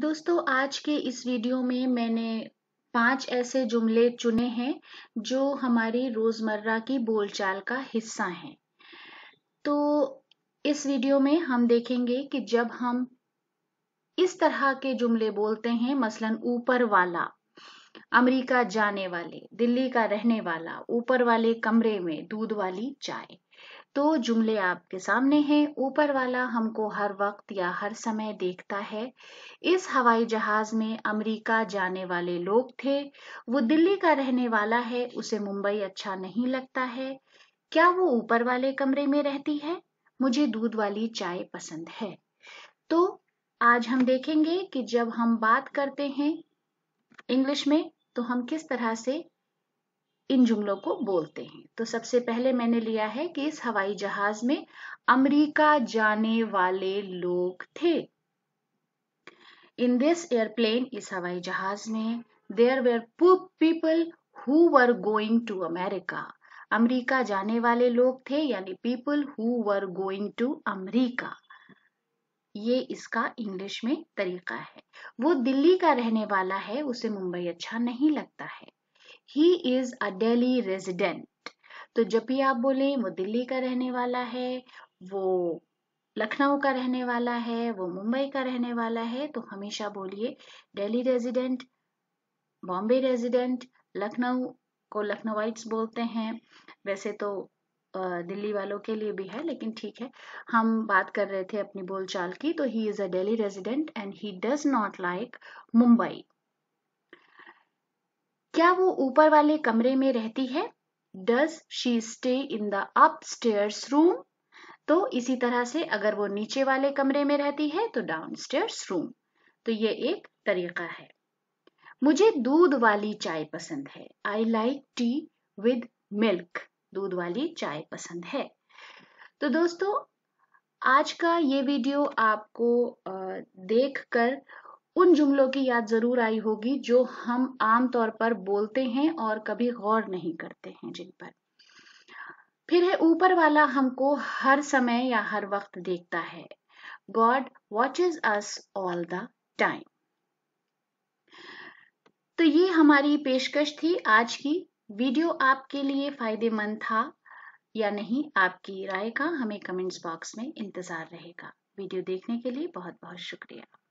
दोस्तों आज के इस वीडियो में मैंने पांच ऐसे जुमले चुने हैं जो हमारी रोजमर्रा की बोलचाल का हिस्सा हैं तो इस वीडियो में हम देखेंगे कि जब हम इस तरह के जुमले बोलते हैं मसलन ऊपर वाला अमेरिका जाने वाले दिल्ली का रहने वाला ऊपर वाले कमरे में दूध वाली चाय तो जुमले आपके सामने हैं ऊपर वाला हमको हर वक्त या हर समय देखता है इस हवाई जहाज में अमेरिका जाने वाले लोग थे वो दिल्ली का रहने वाला है उसे मुंबई अच्छा नहीं लगता है क्या वो ऊपर वाले कमरे में रहती है मुझे दूध वाली चाय पसंद है तो आज हम देखेंगे कि जब हम बात करते हैं इंग्लिश में तो हम किस तरह से इन जुमलों को बोलते हैं तो सबसे पहले मैंने लिया है कि इस हवाई जहाज में अमेरिका जाने वाले लोग थे इन दिस एयरप्लेन इस हवाई जहाज में there were people who were going to America America जाने वाले लोग थे यानी people who were going to America ये इसका इंग्लिश में तरीका है वो दिल्ली का रहने वाला है उसे मुंबई अच्छा नहीं लगता है he is a daily resident तो जब भी आप बोले वो दिल्ली का रहने वाला है वो लखनऊ का रहने वाला है वो मुंबई का रहने वाला है तो हमेशा बोलिए daily resident Bombay resident Lucknow को लखनवाइट्स बोलते हैं वैसे तो दिल्ली वालों के लिए भी है लेकिन ठीक है हम बात कर रहे थे अपनी बोलचाल की तो he is a daily resident and he does not like Mumbai क्या वो ऊपर वाले कमरे में रहती है does she stay in the upstairs room तो इसी तरह से अगर वो नीचे वाले कमरे में रहती है तो डाउन स्टेयर्स रूम तो ये एक तरीका है मुझे दूध वाली चाय पसंद है I like tea with milk दूध वाली चाय पसंद है तो दोस्तों आज का ये वीडियो आपको देखकर उन जुमलों की याद जरूर आई होगी जो हम आमतौर पर बोलते हैं और कभी गौर नहीं करते हैं जिन पर फिर है ऊपर वाला हमको हर समय या हर वक्त देखता है God watches us all the time तो ये हमारी पेशकश थी आज की वीडियो आपके लिए फायदेमंद था या नहीं आपकी राय का हमें कमेंट्स बॉक्स में इंतजार रहेगा वीडियो देखने के लिए बहुत बहुत शुक्रिया